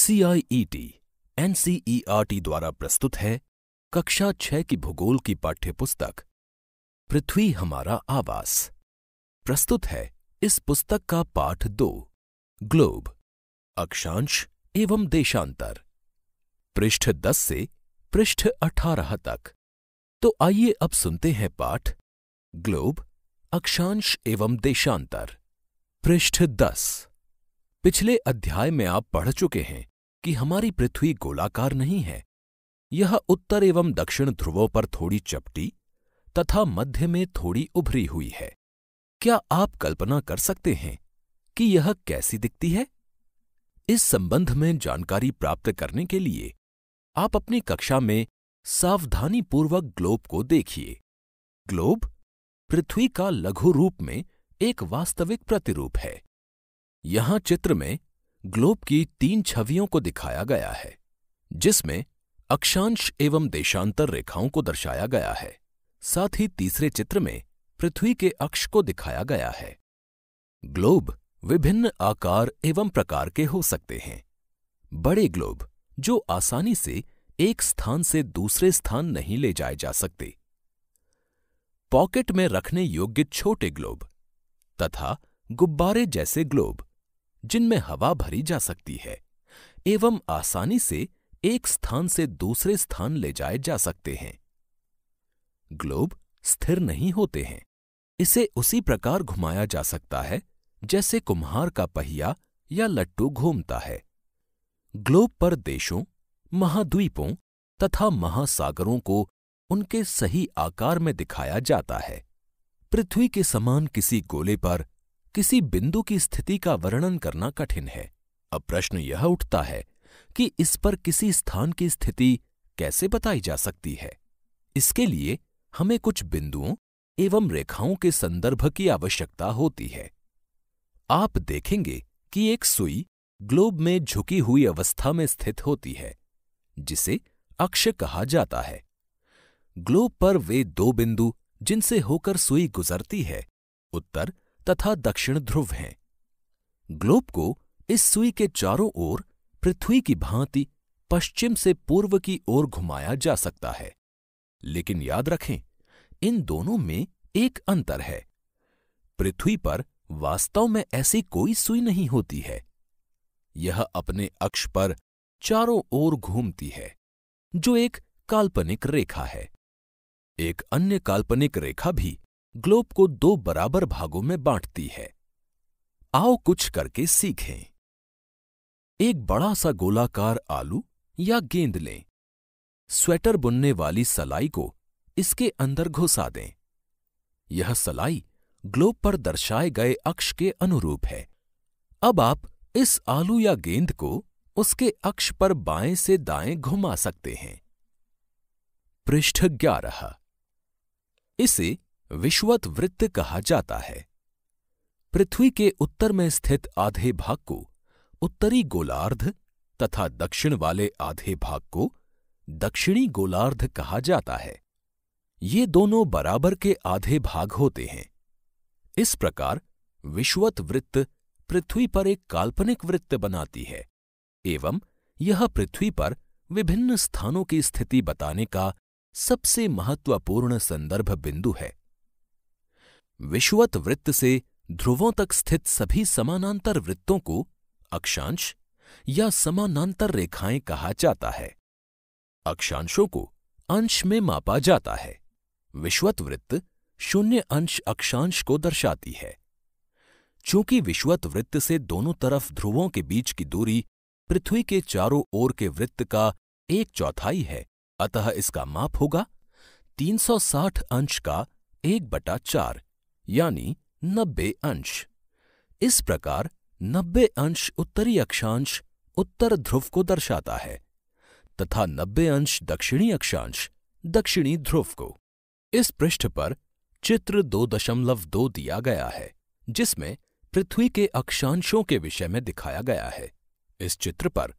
CIET NCERT e e द्वारा प्रस्तुत है कक्षा छह की भूगोल की पाठ्यपुस्तक पृथ्वी हमारा आवास प्रस्तुत है इस पुस्तक का पाठ दो ग्लोब अक्षांश एवं देशांतर पृष्ठ दस से पृष्ठ अठारह तक तो आइए अब सुनते हैं पाठ ग्लोब अक्षांश एवं देशांतर पृष्ठ दस पिछले अध्याय में आप पढ़ चुके हैं कि हमारी पृथ्वी गोलाकार नहीं है यह उत्तर एवं दक्षिण ध्रुवों पर थोड़ी चपटी तथा मध्य में थोड़ी उभरी हुई है क्या आप कल्पना कर सकते हैं कि यह कैसी दिखती है इस संबंध में जानकारी प्राप्त करने के लिए आप अपनी कक्षा में सावधानीपूर्वक ग्लोब को देखिए ग्लोब पृथ्वी का लघु रूप में एक वास्तविक प्रतिरूप है यहां चित्र में ग्लोब की तीन छवियों को दिखाया गया है जिसमें अक्षांश एवं देशांतर रेखाओं को दर्शाया गया है साथ ही तीसरे चित्र में पृथ्वी के अक्ष को दिखाया गया है ग्लोब विभिन्न आकार एवं प्रकार के हो सकते हैं बड़े ग्लोब जो आसानी से एक स्थान से दूसरे स्थान नहीं ले जाए जा सकते पॉकेट में रखने योग्य छोटे ग्लोब तथा गुब्बारे जैसे ग्लोब जिनमें हवा भरी जा सकती है एवं आसानी से एक स्थान से दूसरे स्थान ले जाए जा सकते हैं ग्लोब स्थिर नहीं होते हैं इसे उसी प्रकार घुमाया जा सकता है जैसे कुम्हार का पहिया या लट्टू घूमता है ग्लोब पर देशों महाद्वीपों तथा महासागरों को उनके सही आकार में दिखाया जाता है पृथ्वी के समान किसी गोले पर किसी बिंदु की स्थिति का वर्णन करना कठिन है अब प्रश्न यह उठता है कि इस पर किसी स्थान की स्थिति कैसे बताई जा सकती है इसके लिए हमें कुछ बिंदुओं एवं रेखाओं के संदर्भ की आवश्यकता होती है आप देखेंगे कि एक सुई ग्लोब में झुकी हुई अवस्था में स्थित होती है जिसे अक्ष कहा जाता है ग्लोब पर वे दो बिंदु जिनसे होकर सुई गुजरती है उत्तर तथा दक्षिण ध्रुव हैं ग्लोब को इस सुई के चारों ओर पृथ्वी की भांति पश्चिम से पूर्व की ओर घुमाया जा सकता है लेकिन याद रखें इन दोनों में एक अंतर है पृथ्वी पर वास्तव में ऐसी कोई सुई नहीं होती है यह अपने अक्ष पर चारों ओर घूमती है जो एक काल्पनिक रेखा है एक अन्य काल्पनिक रेखा भी ग्लोब को दो बराबर भागों में बांटती है आओ कुछ करके सीखें एक बड़ा सा गोलाकार आलू या गेंद लें स्वेटर बुनने वाली सलाई को इसके अंदर घुसा दें यह सलाई ग्लोब पर दर्शाए गए अक्ष के अनुरूप है अब आप इस आलू या गेंद को उसके अक्ष पर बाएं से दाएं घुमा सकते हैं पृष्ठ ग्यारह इसे विश्वत वृत्त कहा जाता है पृथ्वी के उत्तर में स्थित आधे भाग को उत्तरी गोलार्ध तथा दक्षिण वाले आधे भाग को दक्षिणी गोलार्ध कहा जाता है ये दोनों बराबर के आधे भाग होते हैं इस प्रकार विश्वत वृत्त पृथ्वी पर एक काल्पनिक वृत्त बनाती है एवं यह पृथ्वी पर विभिन्न स्थानों की स्थिति बताने का सबसे महत्वपूर्ण संदर्भ बिंदु है विषुवत वृत्त से ध्रुवों तक स्थित सभी समानांतर वृत्तों को अक्षांश या समानांतर रेखाएं कहा जाता है अक्षांशों को अंश में मापा जाता है विश्वत वृत्त शून्य अंश अक्षांश को दर्शाती है चूंकि विश्वत वृत्त से दोनों तरफ ध्रुवों के बीच की दूरी पृथ्वी के चारों ओर के वृत्त का एक चौथाई है अतः इसका माप होगा 360 अंश का एक बटा चार यानी नब्बे अंश इस प्रकार नब्बे अंश उत्तरी अक्षांश उत्तर ध्रुव को दर्शाता है तथा नब्बे अंश दक्षिणी अक्षांश दक्षिणी ध्रुव को इस पृष्ठ पर चित्र दो दशमलव दो दिया गया है जिसमें पृथ्वी के अक्षांशों के विषय में दिखाया गया है इस चित्र पर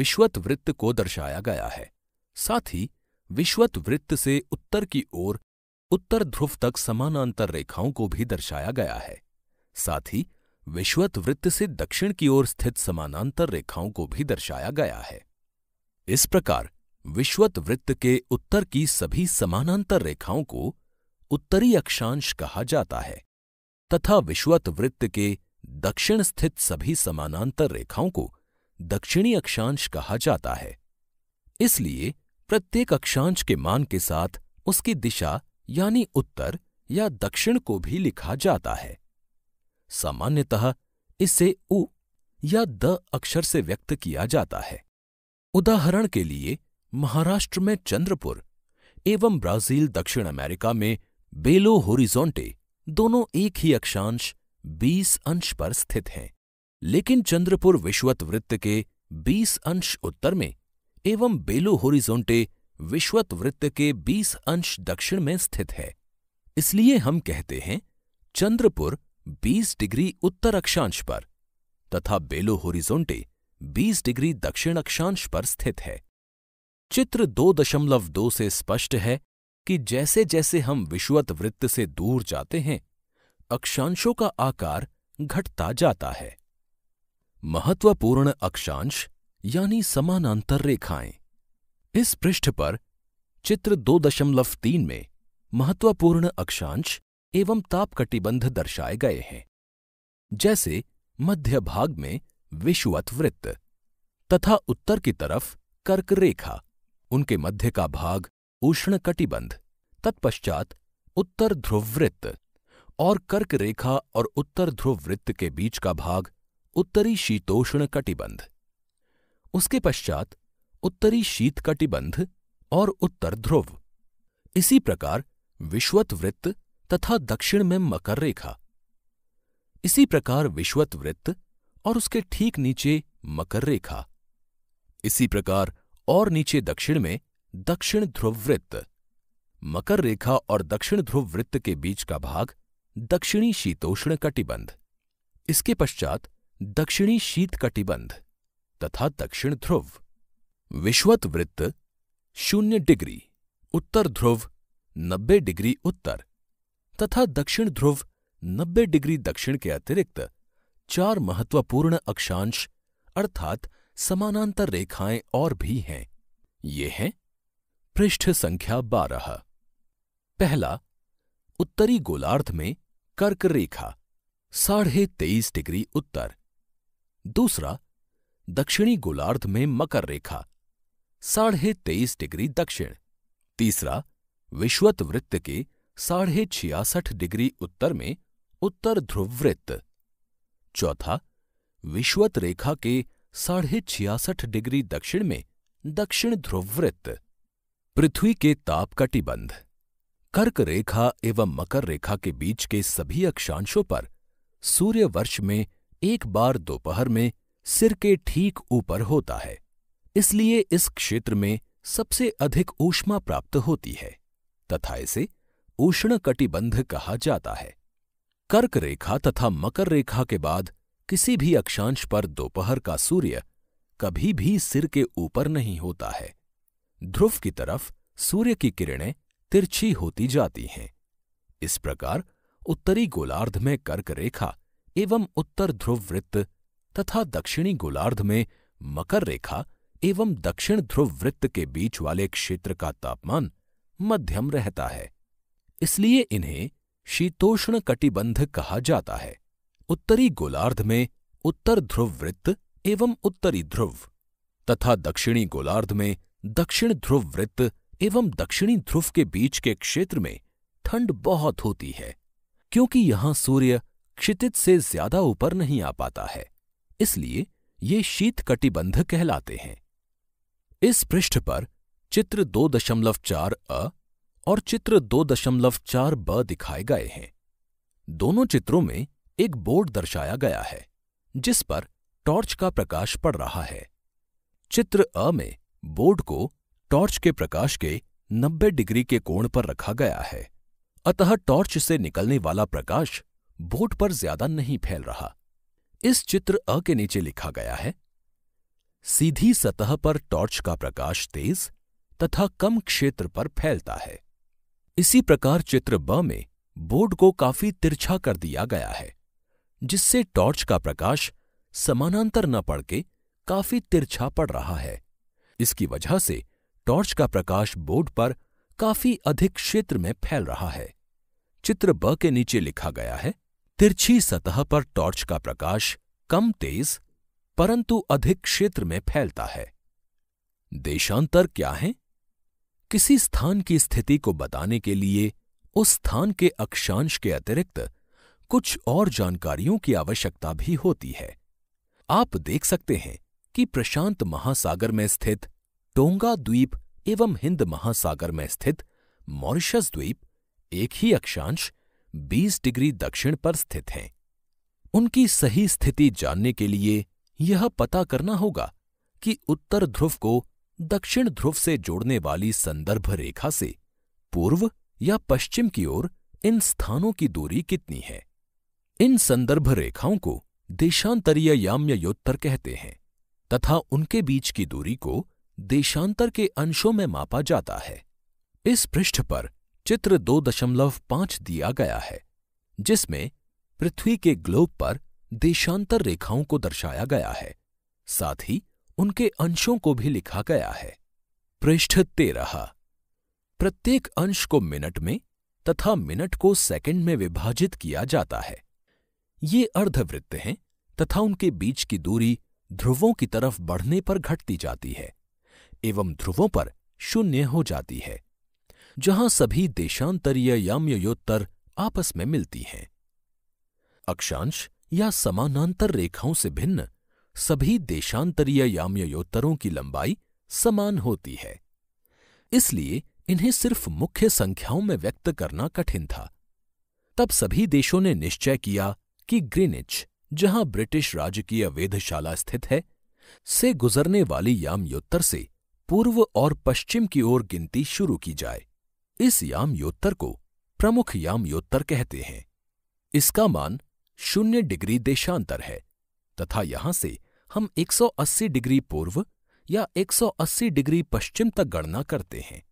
विश्वत वृत्त को दर्शाया गया है साथ ही विश्वत वृत्त से उत्तर की ओर उत्तर ध्रुव तक समानांतर रेखाओं को भी दर्शाया गया है साथ ही विश्वत वृत्त से दक्षिण की ओर स्थित समानांतर रेखाओं को भी दर्शाया गया है इस प्रकार विश्वत वृत्त के उत्तर की सभी समानांतर रेखाओं को उत्तरी अक्षांश कहा जाता है तथा विश्वत वृत्त के दक्षिण स्थित सभी समानांतर रेखाओं को दक्षिणी अक्षांश कहा जाता है इसलिए प्रत्येक अक्षांश के मान के साथ उसकी दिशा यानी उत्तर या दक्षिण को भी लिखा जाता है सामान्यतः इसे उ या द अक्षर से व्यक्त किया जाता है उदाहरण के लिए महाराष्ट्र में चंद्रपुर एवं ब्राजील दक्षिण अमेरिका में बेलो होरिजोंटे दोनों एक ही अक्षांश 20 अंश पर स्थित हैं लेकिन चंद्रपुर विश्वत वृत्त के 20 अंश उत्तर में एवं बेलो होरिजोंटे विश्वत वृत्त के 20 अंश दक्षिण में स्थित है इसलिए हम कहते हैं चंद्रपुर 20 डिग्री उत्तर अक्षांश पर तथा बेलो होरिजोंटे 20 डिग्री दक्षिण अक्षांश पर स्थित है चित्र दो दशमलव दो से स्पष्ट है कि जैसे जैसे हम विश्वत वृत्त से दूर जाते हैं अक्षांशों का आकार घटता जाता है महत्वपूर्ण अक्षांश यानी समानांतर रेखाएं इस पृष्ठ पर चित्र दो दशमलव तीन में महत्वपूर्ण अक्षांश एवं ताप कटिबंध दर्शाए गए हैं जैसे मध्य भाग में विश्वत वृत्त तथा उत्तर की तरफ कर्क रेखा उनके मध्य का भाग उष्ण कटिबंध तत्पश्चात उत्तर ध्रुव वृत्त और कर्क रेखा और उत्तर ध्रुव वृत्त के बीच का भाग उत्तरी शीतोष्ण कटिबंध उसके पश्चात उत्तरी शीतकटिबंध और उत्तर ध्रुव इसी प्रकार विश्वत वृत्त तथा दक्षिण में मकर रेखा इसी प्रकार विश्वत वृत्त और उसके ठीक नीचे मकर रेखा इसी प्रकार और नीचे दक्षिण में दक्षिण ध्रुव वृत्त मकर रेखा और दक्षिण ध्रुव वृत्त के बीच का भाग दक्षिणी शीतोष्ण कटिबंध इसके पश्चात दक्षिणी शीत कटिबंध तथा दक्षिण ध्रुव विश्वत वृत्त शून्य डिग्री उत्तर ध्रुव नब्बे डिग्री उत्तर तथा दक्षिण ध्रुव नब्बे डिग्री दक्षिण के अतिरिक्त चार महत्वपूर्ण अक्षांश अर्थात समानांतर रेखाएं और भी हैं ये हैं पृष्ठ संख्या बारह पहला उत्तरी गोलार्ध में कर्क रेखा साढ़े तेईस डिग्री उत्तर दूसरा दक्षिणी गोलार्ध में मकर रेखा साढ़े तेईस डिग्री दक्षिण तीसरा विश्वत वृत्त के साढ़े छियासठ डिग्री उत्तर में उत्तर ध्रुव वृत्त चौथा विश्वत रेखा के साढ़े छियासठ डिग्री दक्षिण में दक्षिण ध्रुव वृत्त पृथ्वी के ताप कटिबंध कर्क रेखा एवं मकर रेखा के बीच के सभी अक्षांशों पर सूर्य वर्ष में एक बार दोपहर में सिर के ठीक ऊपर होता है इसलिए इस क्षेत्र में सबसे अधिक ऊष्मा प्राप्त होती है तथा इसे उष्ण कटिबंध कहा जाता है कर्क रेखा तथा मकर रेखा के बाद किसी भी अक्षांश पर दोपहर का सूर्य कभी भी सिर के ऊपर नहीं होता है ध्रुव की तरफ सूर्य की किरणें तिरछी होती जाती हैं इस प्रकार उत्तरी गोलार्ध में कर्क रेखा एवं उत्तर ध्रुव वृत्त तथा दक्षिणी गोलार्ध में मकर रेखा एवं दक्षिण ध्रुव वृत्त के बीच वाले क्षेत्र का तापमान मध्यम रहता है इसलिए इन्हें शीतोष्ण कटिबंध कहा जाता है उत्तरी गोलार्ध में उत्तर ध्रुव वृत्त एवं उत्तरी ध्रुव तथा दक्षिणी गोलार्ध में दक्षिण ध्रुव वृत्त एवं दक्षिणी ध्रुव के बीच के क्षेत्र में ठंड बहुत होती है क्योंकि यहाँ सूर्य क्षितिज से ज्यादा ऊपर नहीं आ पाता है इसलिए ये शीत कटिबंध कहलाते हैं इस पृष्ठ पर चित्र दो दशमलव चार अ और चित्र दो दशमलव चार ब दिखाए गए हैं दोनों चित्रों में एक बोर्ड दर्शाया गया है जिस पर टॉर्च का प्रकाश पड़ रहा है चित्र अ में बोर्ड को टॉर्च के प्रकाश के 90 डिग्री के कोण पर रखा गया है अतः टॉर्च से निकलने वाला प्रकाश बोर्ड पर ज्यादा नहीं फैल रहा इस चित्र अ के नीचे लिखा गया है सीधी सतह पर टॉर्च का प्रकाश तेज तथा कम क्षेत्र पर फैलता है इसी प्रकार चित्र ब में बोर्ड को काफी तिरछा कर दिया गया है जिससे टॉर्च का प्रकाश समानांतर न पड़ के काफी तिरछा पड़ रहा है इसकी वजह से टॉर्च का प्रकाश बोर्ड पर काफी अधिक क्षेत्र में फैल रहा है चित्र ब के नीचे लिखा गया है तिरछी सतह पर टॉर्च का प्रकाश कम तेज परंतु अधिक क्षेत्र में फैलता है देशांतर क्या है किसी स्थान की स्थिति को बताने के लिए उस स्थान के अक्षांश के अतिरिक्त कुछ और जानकारियों की आवश्यकता भी होती है आप देख सकते हैं कि प्रशांत महासागर में स्थित टोंगा द्वीप एवं हिंद महासागर में स्थित मॉरिशस द्वीप एक ही अक्षांश 20 डिग्री दक्षिण पर स्थित हैं उनकी सही स्थिति जानने के लिए यह पता करना होगा कि उत्तर ध्रुव को दक्षिण ध्रुव से जोड़ने वाली संदर्भ रेखा से पूर्व या पश्चिम की ओर इन स्थानों की दूरी कितनी है इन संदर्भ रेखाओं को देशांतरीय याम्योत्तर कहते हैं तथा उनके बीच की दूरी को देशांतर के अंशों में मापा जाता है इस पृष्ठ पर चित्र दो दशमलव पांच दिया गया है जिसमें पृथ्वी के ग्लोब पर देशांतर रेखाओं को दर्शाया गया है साथ ही उनके अंशों को भी लिखा गया है पृष्ठ तेरह प्रत्येक अंश को मिनट में तथा मिनट को सेकंड में विभाजित किया जाता है ये अर्धवृत्त हैं तथा उनके बीच की दूरी ध्रुवों की तरफ बढ़ने पर घटती जाती है एवं ध्रुवों पर शून्य हो जाती है जहां सभी देशांतरीय याम्योत्तर आपस में मिलती हैं अक्षांश या समानांतर रेखाओं से भिन्न सभी देशांतरीय याम्योत्तरों की लंबाई समान होती है इसलिए इन्हें सिर्फ मुख्य संख्याओं में व्यक्त करना कठिन था तब सभी देशों ने निश्चय किया कि ग्रीनिच जहां ब्रिटिश राजकीय वेधशाला स्थित है से गुजरने वाली याम्योत्तर से पूर्व और पश्चिम की ओर गिनती शुरू की जाए इस याम्योत्तर को प्रमुख याम्योत्तर कहते हैं इसका मान शून्य डिग्री देशांतर है तथा यहां से हम 180 डिग्री पूर्व या 180 डिग्री पश्चिम तक गणना करते हैं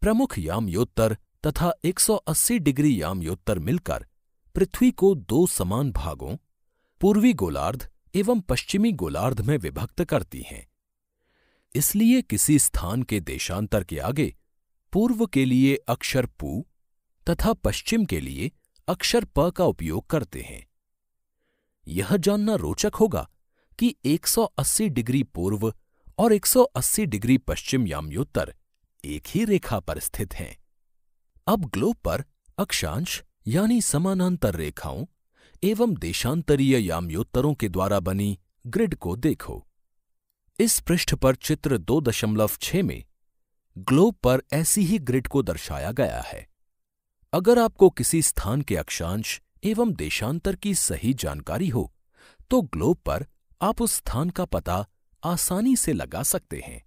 प्रमुख यामयोत्तर तथा 180 डिग्री यामयोत्तर मिलकर पृथ्वी को दो समान भागों पूर्वी गोलार्ध एवं पश्चिमी गोलार्ध में विभक्त करती हैं इसलिए किसी स्थान के देशांतर के आगे पूर्व के लिए अक्षर पू तथा पश्चिम के लिए अक्षर प का उपयोग करते हैं यह जानना रोचक होगा कि 180 डिग्री पूर्व और 180 डिग्री पश्चिम याम्योत्तर एक ही रेखा पर स्थित हैं अब ग्लोब पर अक्षांश यानी समानांतर रेखाओं एवं देशांतरीय याम्योत्तरों के द्वारा बनी ग्रिड को देखो इस पृष्ठ पर चित्र दो दशमलव छः में ग्लोब पर ऐसी ही ग्रिड को दर्शाया गया है अगर आपको किसी स्थान के अक्षांश एवं देशांतर की सही जानकारी हो तो ग्लोब पर आप उस स्थान का पता आसानी से लगा सकते हैं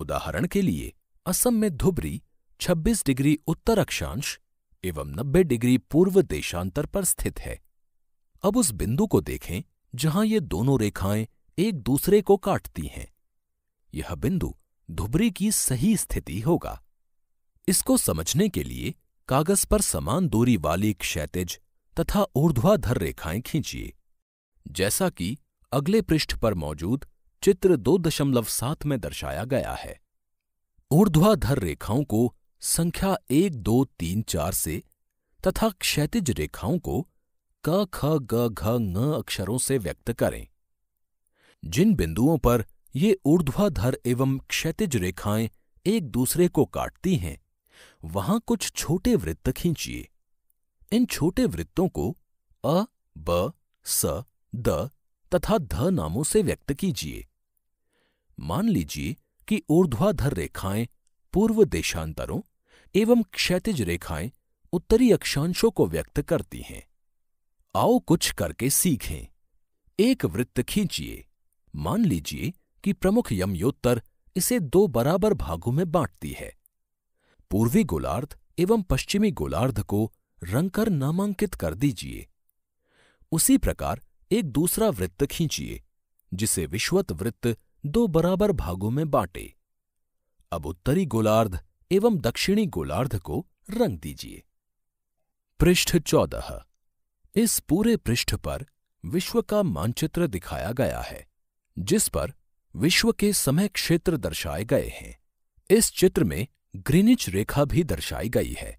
उदाहरण के लिए असम में धुबरी 26 डिग्री उत्तर अक्षांश एवं 90 डिग्री पूर्व देशांतर पर स्थित है अब उस बिंदु को देखें जहां ये दोनों रेखाएं एक दूसरे को काटती हैं यह बिंदु धुबरी की सही स्थिति होगा इसको समझने के लिए कागज पर समान दूरी वाली क्षैतिज तथा ऊर्ध्वाधर रेखाएं खींचिए जैसा कि अगले पृष्ठ पर मौजूद चित्र दो दशमलव सात में दर्शाया गया है ऊर्ध्वाधर रेखाओं को संख्या एक दो तीन चार से तथा क्षैतिज रेखाओं को क ख ग घ ङ अक्षरों से व्यक्त करें जिन बिंदुओं पर ये ऊर्ध्वाधर एवं क्षैतिज रेखाएं एक दूसरे को काटती हैं वहां कुछ छोटे वृत्त खींचिए इन छोटे वृत्तों को अ ब स द तथा ध नामों से व्यक्त कीजिए मान लीजिए कि ऊर्ध्वाधर रेखाएं पूर्व देशांतरों एवं क्षैतिज रेखाएं उत्तरी अक्षांशों को व्यक्त करती हैं आओ कुछ करके सीखें एक वृत्त खींचिए मान लीजिए कि प्रमुख यमयोत्तर इसे दो बराबर भागों में बांटती है पूर्वी गोलार्ध एवं पश्चिमी गोलार्ध को रंग कर नामांकित कर दीजिए उसी प्रकार एक दूसरा वृत्त खींचिए जिसे विश्वत वृत्त दो बराबर भागों में बांटे अब उत्तरी गोलार्ध एवं दक्षिणी गोलार्ध को रंग दीजिए पृष्ठ चौदह इस पूरे पृष्ठ पर विश्व का मानचित्र दिखाया गया है जिस पर विश्व के समय क्षेत्र दर्शाए गए हैं इस चित्र में ग्रीनिच रेखा भी दर्शाई गई है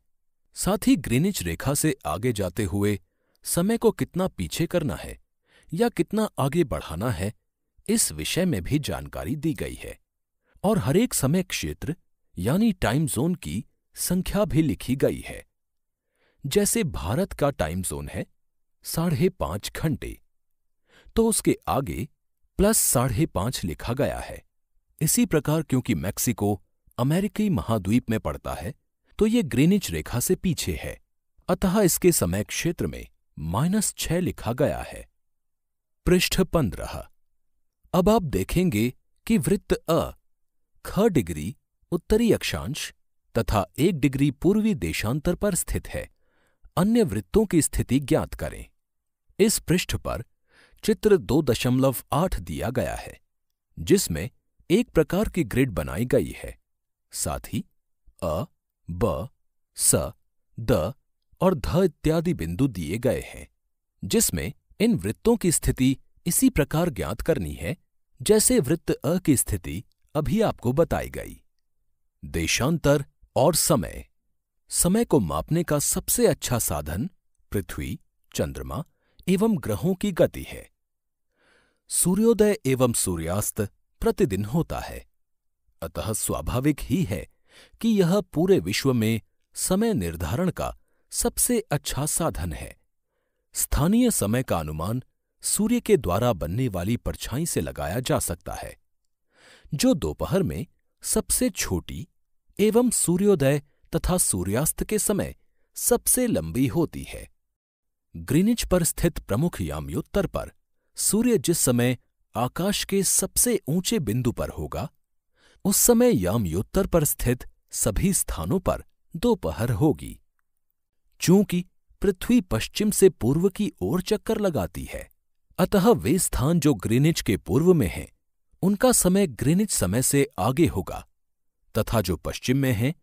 साथ ही ग्रीनिच रेखा से आगे जाते हुए समय को कितना पीछे करना है या कितना आगे बढ़ाना है इस विषय में भी जानकारी दी गई है और हरेक समय क्षेत्र यानी टाइम जोन की संख्या भी लिखी गई है जैसे भारत का टाइम जोन है साढ़े पांच घंटे तो उसके आगे प्लस साढ़े पांच लिखा गया है इसी प्रकार क्योंकि मैक्सिको अमेरिकी महाद्वीप में पड़ता है तो ये ग्रीनिच रेखा से पीछे है अतः इसके समय क्षेत्र में माइनस छह लिखा गया है पृष्ठ पंद्रह अब आप देखेंगे कि वृत्त अ ख डिग्री उत्तरी अक्षांश तथा एक डिग्री पूर्वी देशांतर पर स्थित है अन्य वृत्तों की स्थिति ज्ञात करें इस पृष्ठ पर चित्र दो दशमलव आठ दिया गया है जिसमें एक प्रकार की ग्रिड बनाई गई है साथ ही अ ब स द और ध इत्यादि बिंदु दिए गए हैं जिसमें इन वृत्तों की स्थिति इसी प्रकार ज्ञात करनी है जैसे वृत्त अ की स्थिति अभी आपको बताई गई देशांतर और समय समय को मापने का सबसे अच्छा साधन पृथ्वी चंद्रमा एवं ग्रहों की गति है सूर्योदय एवं सूर्यास्त प्रतिदिन होता है अतः स्वाभाविक ही है कि यह पूरे विश्व में समय निर्धारण का सबसे अच्छा साधन है स्थानीय समय का अनुमान सूर्य के द्वारा बनने वाली परछाई से लगाया जा सकता है जो दोपहर में सबसे छोटी एवं सूर्योदय तथा सूर्यास्त के समय सबसे लंबी होती है ग्रीनिच पर स्थित प्रमुख याम्योत्तर पर सूर्य जिस समय आकाश के सबसे ऊंचे बिंदु पर होगा उस समय यामयोत्तर पर स्थित सभी स्थानों पर दोपहर होगी चूंकि पृथ्वी पश्चिम से पूर्व की ओर चक्कर लगाती है अतः वे स्थान जो ग्रीनिच के पूर्व में हैं उनका समय ग्रीनिच समय से आगे होगा तथा जो पश्चिम में हैं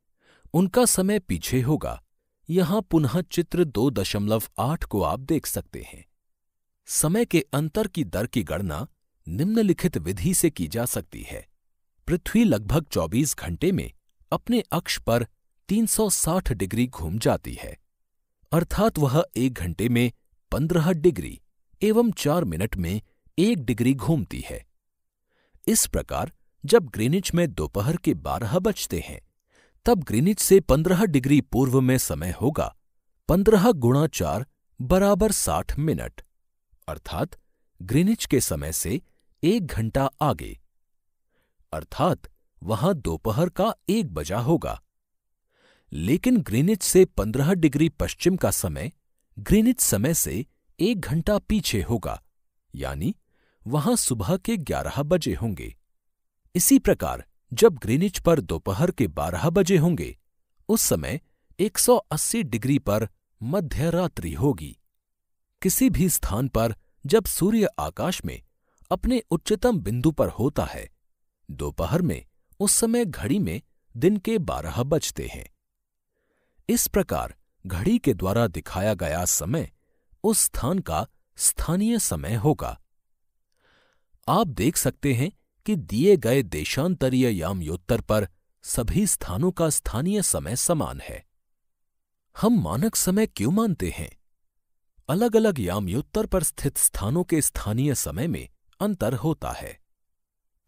उनका समय पीछे होगा यहां पुनः चित्र दो दशमलव आठ को आप देख सकते हैं समय के अंतर की दर की गणना निम्नलिखित विधि से की जा सकती है पृथ्वी लगभग 24 घंटे में अपने अक्ष पर 360 डिग्री घूम जाती है अर्थात वह एक घंटे में 15 डिग्री एवं चार मिनट में एक डिग्री घूमती है इस प्रकार जब ग्रीनिच में दोपहर के बारह बजते हैं तब ग्रीनिच से पंद्रह डिग्री पूर्व में समय होगा पंद्रह गुणा चार बराबर साठ मिनट अर्थात ग्रीनिच के समय से एक घंटा आगे अर्थात वहां दोपहर का एक बजा होगा लेकिन ग्रीनिच से पंद्रह डिग्री पश्चिम का समय ग्रीनिच समय से एक घंटा पीछे होगा यानी वहां सुबह के ग्यारह बजे होंगे इसी प्रकार जब ग्रीनिच पर दोपहर के बारह बजे होंगे उस समय 180 डिग्री पर मध्य रात्रि होगी किसी भी स्थान पर जब सूर्य आकाश में अपने उच्चतम बिंदु पर होता है दोपहर में उस समय घड़ी में दिन के बारह बजते हैं इस प्रकार घड़ी के द्वारा दिखाया गया समय उस स्थान का स्थानीय समय होगा आप देख सकते हैं कि दिए गए देशांतरीय यामयोत्तर पर सभी स्थानों का स्थानीय समय समान है हम मानक समय क्यों मानते हैं अलग अलग यामयोत्तर पर स्थित स्थानों के स्थानीय समय में अंतर होता है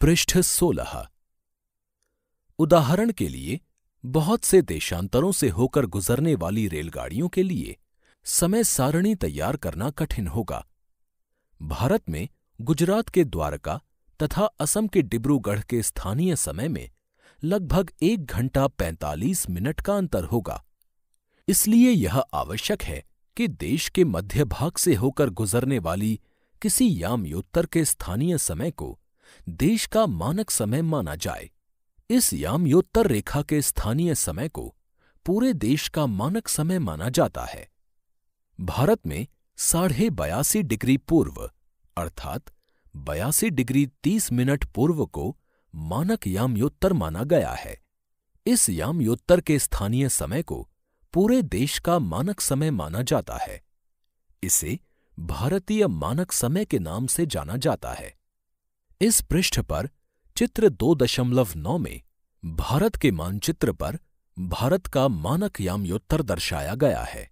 पृष्ठ सोलह उदाहरण के लिए बहुत से देशांतरों से होकर गुजरने वाली रेलगाड़ियों के लिए समय सारणी तैयार करना कठिन होगा भारत में गुजरात के द्वारका तथा असम के डिब्रूगढ़ के स्थानीय समय में लगभग एक घंटा पैंतालीस मिनट का अंतर होगा इसलिए यह आवश्यक है कि देश के मध्य भाग से होकर गुजरने वाली किसी यामयोत्तर के स्थानीय समय को देश का मानक समय माना जाए इस याम्योत्तर रेखा के स्थानीय समय को पूरे देश का मानक समय माना जाता है भारत में साढ़े बयासी डिग्री पूर्व अर्थात बयासी डिग्री तीस मिनट पूर्व को मानक याम्योत्तर माना गया है इस याम्योत्तर के स्थानीय समय को पूरे देश का मानक समय माना जाता है इसे भारतीय मानक समय के नाम से जाना जाता है इस पृष्ठ पर चित्र दो दशमलव नौ में भारत के मानचित्र पर भारत का मानक यामयोत्तर दर्शाया गया है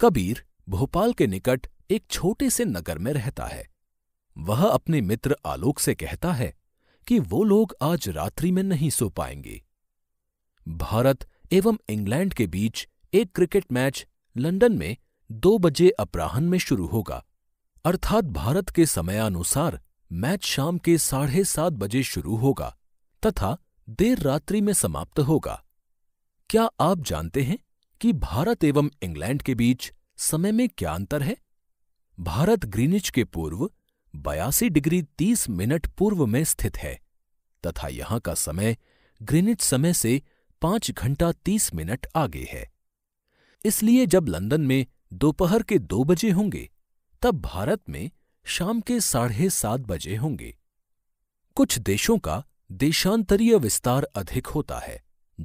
कबीर भोपाल के निकट एक छोटे से नगर में रहता है वह अपने मित्र आलोक से कहता है कि वो लोग आज रात्रि में नहीं सो पाएंगे भारत एवं इंग्लैंड के बीच एक क्रिकेट मैच लंदन में दो बजे अपराहन में शुरू होगा अर्थात भारत के समयानुसार मैच शाम के साढ़े सात बजे शुरू होगा तथा देर रात्रि में समाप्त होगा क्या आप जानते हैं कि भारत एवं इंग्लैंड के बीच समय में क्या अंतर है भारत ग्रीनिच के पूर्व बयासी डिग्री तीस मिनट पूर्व में स्थित है तथा यहाँ का समय ग्रीनिच समय से पांच घंटा तीस मिनट आगे है इसलिए जब लंदन में दोपहर के दो बजे होंगे तब भारत में शाम के साढ़े सात बजे होंगे कुछ देशों का देशांतरीय विस्तार अधिक होता है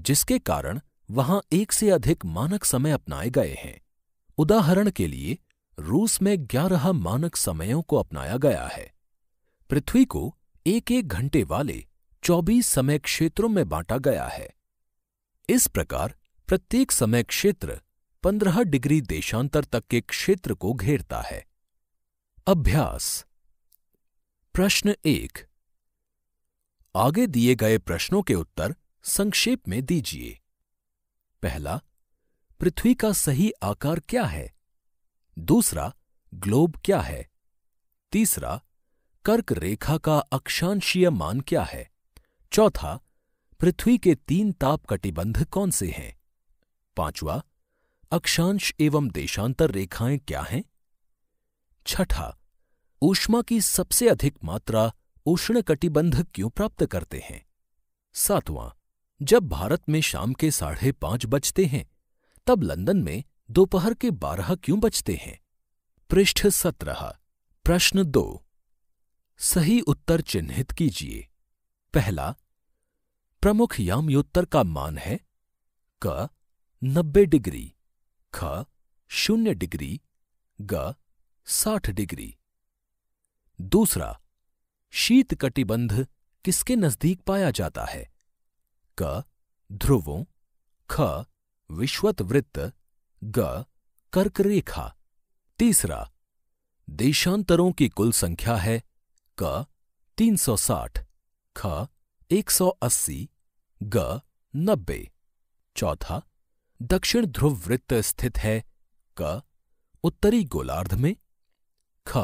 जिसके कारण वहां एक से अधिक मानक समय अपनाए गए हैं उदाहरण के लिए रूस में ग्यारह मानक समयों को अपनाया गया है पृथ्वी को एक एक घंटे वाले चौबीस समय क्षेत्रों में बांटा गया है इस प्रकार प्रत्येक समय क्षेत्र पंद्रह डिग्री देशांतर तक के क्षेत्र को घेरता है अभ्यास प्रश्न एक आगे दिए गए प्रश्नों के उत्तर संक्षेप में दीजिए पहला पृथ्वी का सही आकार क्या है दूसरा ग्लोब क्या है तीसरा कर्क रेखा का अक्षांशीय मान क्या है चौथा पृथ्वी के तीन ताप कटिबंध कौन से हैं पांचवा अक्षांश एवं देशांतर रेखाएं क्या हैं छठा ऊष्मा की सबसे अधिक मात्रा उष्ण कटिबंध क्यों प्राप्त करते हैं सातवां जब भारत में शाम के साढ़े पांच बजते हैं तब लंदन में दोपहर के बारह क्यों बजते हैं पृष्ठ सत्रह प्रश्न दो सही उत्तर चिन्हित कीजिए पहला प्रमुख यामयोत्तर का मान है क नब्बे डिग्री ख शून्य डिग्री ग साठ डिग्री दूसरा शीत कटिबंध किसके नजदीक पाया जाता है क ध्रुवों ख विश्वत वृत्त ग कर्क रेखा तीसरा देशांतरों की कुल संख्या है क 360, ख 180, ग 90। चौथा दक्षिण ध्रुव वृत्त स्थित है क उत्तरी गोलार्ध में ख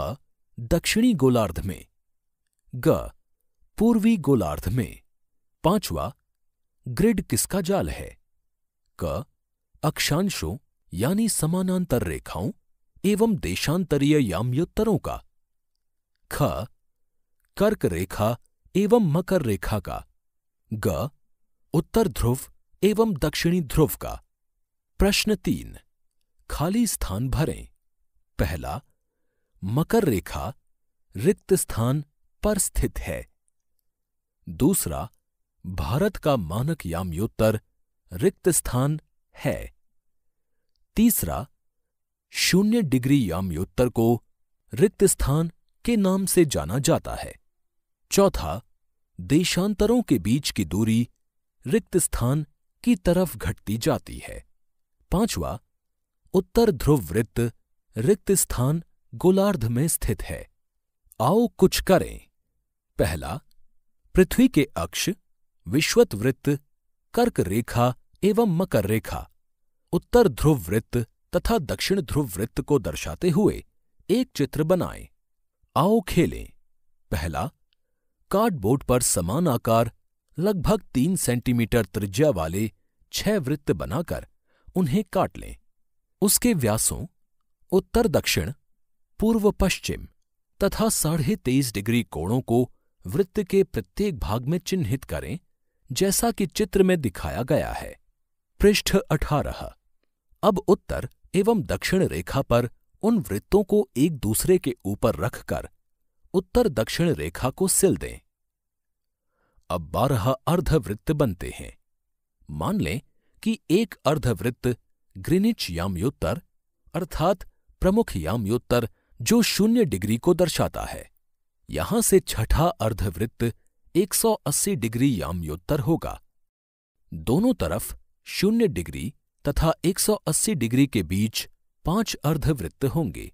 दक्षिणी गोलार्ध में ग पूर्वी गोलार्ध में पांचवा ग्रिड किसका जाल है क अक्षांशों यानी समानांतर रेखाओं एवं देशांतरीय याम्योत्तरों का ख कर्क रेखा एवं मकर रेखा का ग उत्तर ध्रुव एवं दक्षिणी ध्रुव का प्रश्न तीन खाली स्थान भरें पहला मकर रेखा रिक्त स्थान पर स्थित है दूसरा भारत का मानक याम्योत्तर रिक्त स्थान है तीसरा शून्य डिग्री याम्योत्तर को रिक्त स्थान के नाम से जाना जाता है चौथा देशांतरों के बीच की दूरी रिक्त स्थान की तरफ घटती जाती है पांचवा उत्तर ध्रुव वृत्त रिक्त स्थान गोलार्ध में स्थित है आओ कुछ करें पहला पृथ्वी के अक्ष विश्वत वृत्त कर्क रेखा एवं मकर रेखा उत्तर ध्रुव वृत्त तथा दक्षिण ध्रुव वृत्त को दर्शाते हुए एक चित्र बनाएं। आओ खेलें पहला कार्डबोर्ड पर समान आकार लगभग तीन सेंटीमीटर त्रिज्या वाले छह वृत्त बनाकर उन्हें काट लें उसके व्यासों उत्तर दक्षिण पूर्व पश्चिम तथा साढ़े तेईस डिग्री कोणों को वृत्त के प्रत्येक भाग में चिन्हित करें जैसा कि चित्र में दिखाया गया है पृष्ठ अठारह अब उत्तर एवं दक्षिण रेखा पर उन वृत्तों को एक दूसरे के ऊपर रखकर उत्तर दक्षिण रेखा को सिल दें अब बारह अर्धवृत्त बनते हैं मान लें कि एक अर्धवृत्त ग्रीनिच याम्योत्तर अर्थात प्रमुख याम्योत्तर जो शून्य डिग्री को दर्शाता है यहां से छठा अर्धवृत्त 180 डिग्री याम्योत्तर होगा दोनों तरफ शून्य डिग्री तथा 180 डिग्री के बीच पांच अर्धवृत्त होंगे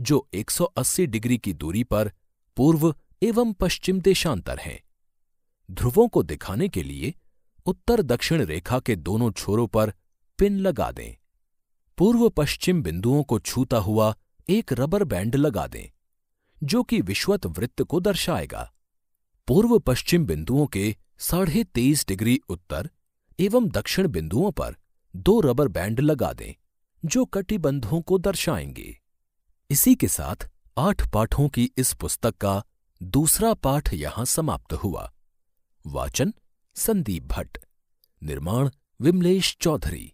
जो 180 डिग्री की दूरी पर पूर्व एवं पश्चिम देशांतर हैं ध्रुवों को दिखाने के लिए उत्तर दक्षिण रेखा के दोनों छोरों पर पिन लगा दें पूर्व पश्चिम बिंदुओं को छूता हुआ एक रबर बैंड लगा दें जो कि विश्वत वृत्त को दर्शाएगा पूर्व पश्चिम बिंदुओं के साढ़े तेईस डिग्री उत्तर एवं दक्षिण बिंदुओं पर दो रबर बैंड लगा दें जो कटिबंधों को दर्शाएंगे इसी के साथ आठ पाठों की इस पुस्तक का दूसरा पाठ यहां समाप्त हुआ वाचन संदीप भट्ट निर्माण विमलेश चौधरी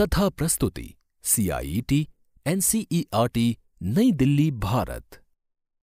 तथा प्रस्तुति सीआईटी एनसीईआरटी नई दिल्ली भारत